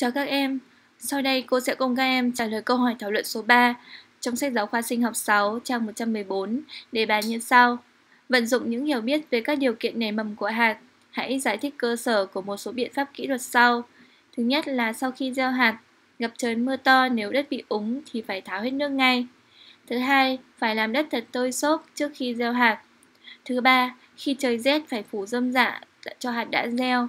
Chào các em, sau đây cô sẽ cùng các em trả lời câu hỏi thảo luận số 3 trong sách giáo khoa sinh học 6 trang 114 đề bài như sau. Vận dụng những hiểu biết về các điều kiện nảy mầm của hạt, hãy giải thích cơ sở của một số biện pháp kỹ thuật sau. Thứ nhất là sau khi gieo hạt, gặp trời mưa to nếu đất bị úng thì phải tháo hết nước ngay. Thứ hai, phải làm đất thật tơi xốp trước khi gieo hạt. Thứ ba, khi trời rét phải phủ rơm dạ cho hạt đã gieo.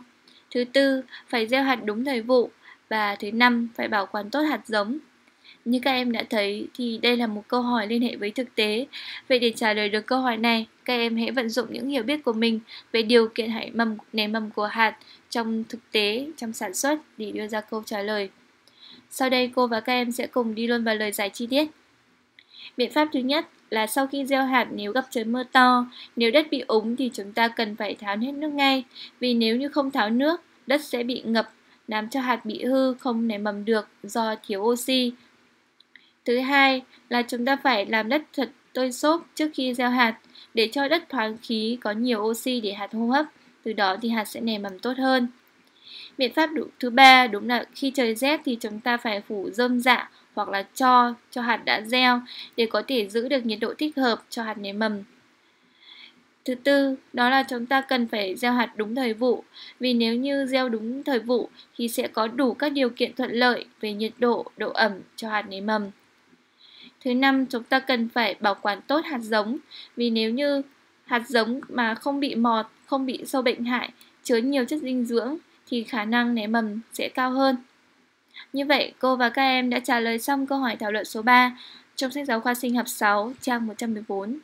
Thứ tư, phải gieo hạt đúng thời vụ, và thứ năm, phải bảo quản tốt hạt giống. Như các em đã thấy thì đây là một câu hỏi liên hệ với thực tế. Vậy để trả lời được câu hỏi này, các em hãy vận dụng những hiểu biết của mình về điều kiện hãy mầm nảy mầm của hạt trong thực tế, trong sản xuất để đưa ra câu trả lời. Sau đây cô và các em sẽ cùng đi luôn vào lời giải chi tiết. Biện pháp thứ nhất là sau khi gieo hạt nếu gặp trời mưa to, nếu đất bị úng thì chúng ta cần phải tháo hết nước ngay, vì nếu như không tháo nước, đất sẽ bị ngập làm cho hạt bị hư không nảy mầm được do thiếu oxy. Thứ hai là chúng ta phải làm đất thật tơi xốp trước khi gieo hạt để cho đất thoáng khí có nhiều oxy để hạt hô hấp, từ đó thì hạt sẽ nảy mầm tốt hơn. Biện pháp thứ ba đúng là khi trời rét thì chúng ta phải phủ rơm dạ hoặc là cho cho hạt đã gieo để có thể giữ được nhiệt độ thích hợp cho hạt nảy mầm. Thứ tư, đó là chúng ta cần phải gieo hạt đúng thời vụ, vì nếu như gieo đúng thời vụ thì sẽ có đủ các điều kiện thuận lợi về nhiệt độ, độ ẩm cho hạt nảy mầm. Thứ năm, chúng ta cần phải bảo quản tốt hạt giống, vì nếu như hạt giống mà không bị mọt, không bị sâu bệnh hại, chứa nhiều chất dinh dưỡng thì khả năng nảy mầm sẽ cao hơn. Như vậy, cô và các em đã trả lời xong câu hỏi thảo luận số 3 trong sách giáo khoa sinh học 6, trang 114.